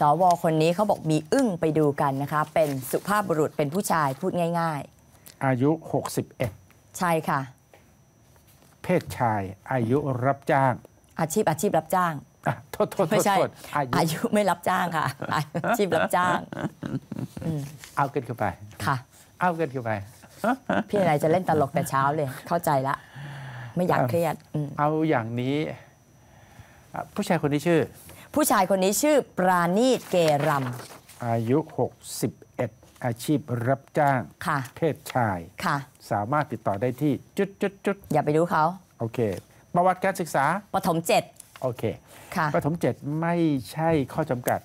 สวคนนี้เขาบอกมีอึ้งไปดูกันนะคะ เป็นสุภาพบุรุษเป็นผู้ชายพูดง่าย ๆ อายุ61ใช่ค่ะ เพศชาย อายุรับจ้าง อาชีพอาชีพรับจ้างโทษโทษไม่ใช่อายุไม่รับจ้างค่ะ อาชีพรับจ้างเอาเกินเข้าไปค่ะเอาเกินเข้าไปพี่นายจะเล่นตลกแต่เช้าเลย เข้าใจละไม่อยากเครียดเอาอย่างนี้ ผู้ชายคนนี้ชื่อผู้ชายคนนี้ชื่อปราณีตเกรัมอายุ 61 อาชีพรับจ้างเพศชายสามารถติดต่อได้ที่จุดจุดจุดอย่าไปดูเขาโอเค ประวัติการศึกษาปฐมเจ็ดโอเคค่ะปฐมเจ็ดไม่ใช่ข้อจำกัด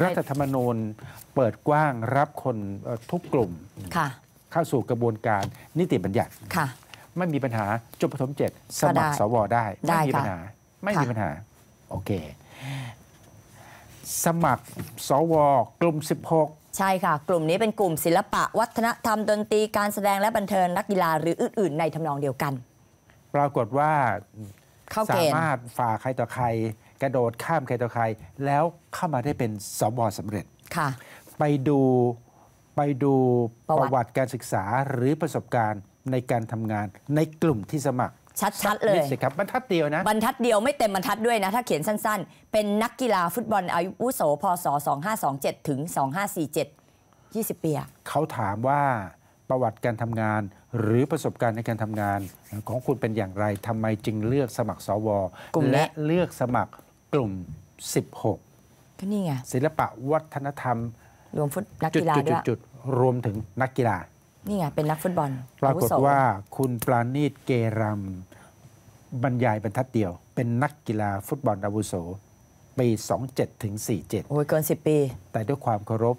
รัฐธรรมนูญเปิดกว้างรับคนทุกกลุ่มค่ะเข้าสู่กระบวนการนิติบัญญัติค่ะ ไม่มีปัญหาจบปฐมเจ็ดสมัครสวได้ไม่มีปัญหาไม่มีปัญหาโอเคสมัคร สวกลุ่ม 16 ใช่ค่ะ กลุ่มนี้เป็นกลุ่มศิลปะวัฒนธรรมดนตรีการแสดงและบันเทิงนักกีฬาหรืออื่นๆในทำนองเดียวกัน ปรากฏว่าาสามารถฝ่าใครต่อใครกระโดดข้ามใครต่อใครแล้วเข้ามาได้เป็นสวสำเร็จ ค่ะไปดูไปดูประวัติการศึกษาหรือประสบการณ์ในการทำงานในกลุ่มที่สมัครชัดๆเลยนิดสิครับบรรทัดเดียวนะบรรทัดเดียวไม่เต็มบรรทัดด้วยนะ ถ้าเขียนสั้น ๆ เป็นนักกีฬาฟุตบอลอายุโสพศ2527 ถึง 2547 20ปีอะเขาถามว่าประวัติการทำงานหรือประสบการณ์ในการทำงานของคุณเป็นอย่างไรทำไมจึงเลือกสมัครสวและเลือกสมัครกลุ่ม 16ก็นี่ไงศิลปะวัฒนธรรมรวมฟุตนักกีฬาด้วยจุดๆรวมถึงนักกีฬานี่ไง เป็นนักฟุตบอลปรากฏว่า คุณปราณีตเกรำมบรรยายบรรทัดเดียวเป็นนักกีฬาฟุตบอลอาวุโส ปี 27ถึง47 โอ้ยเกิน 10 ปี แต่ด้วยความเคารพ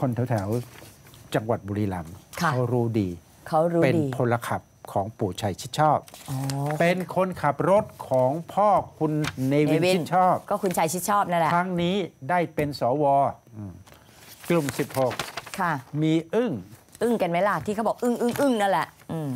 คนแถวๆจังหวัดบุรีรัมย์เขารู้ดี เขารู้เป็นพลขับของปู่ชัยชิดชอบ เป็นคนขับรถของพ่อคุณเนวินชิดชอบ ก็คุณชัยชิดชอบนั่นแหละ ครั้งนี้ได้เป็นสวกลุ่ม16 ค่ะ มีอึ้งอึ้งกันไหมล่ะ ที่เขาบอกอึ้งอึ้งอึ้งนั่นแหละอืม